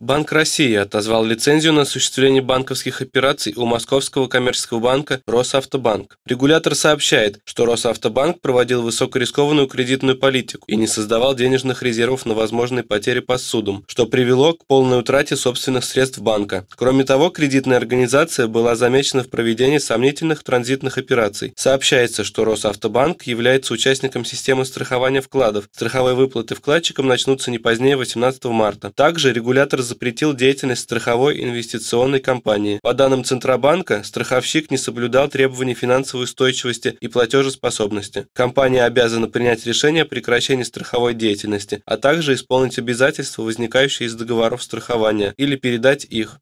Банк России отозвал лицензию на осуществление банковских операций у Московского коммерческого банка Росавтобанк. Регулятор сообщает, что Росавтобанк проводил высокорискованную кредитную политику и не создавал денежных резервов на возможные потери по судам, что привело к полной утрате собственных средств банка. Кроме того, кредитная организация была замечена в проведении сомнительных транзитных операций. Сообщается, что Росавтобанк является участником системы страхования вкладов. Страховые выплаты вкладчикам начнутся не позднее 18 марта. Также регулятор запретил деятельность страховой инвестиционной компании. По данным Центробанка, страховщик не соблюдал требований финансовой устойчивости и платежеспособности. Компания обязана принять решение о прекращении страховой деятельности, а также исполнить обязательства, возникающие из договоров страхования, или передать их.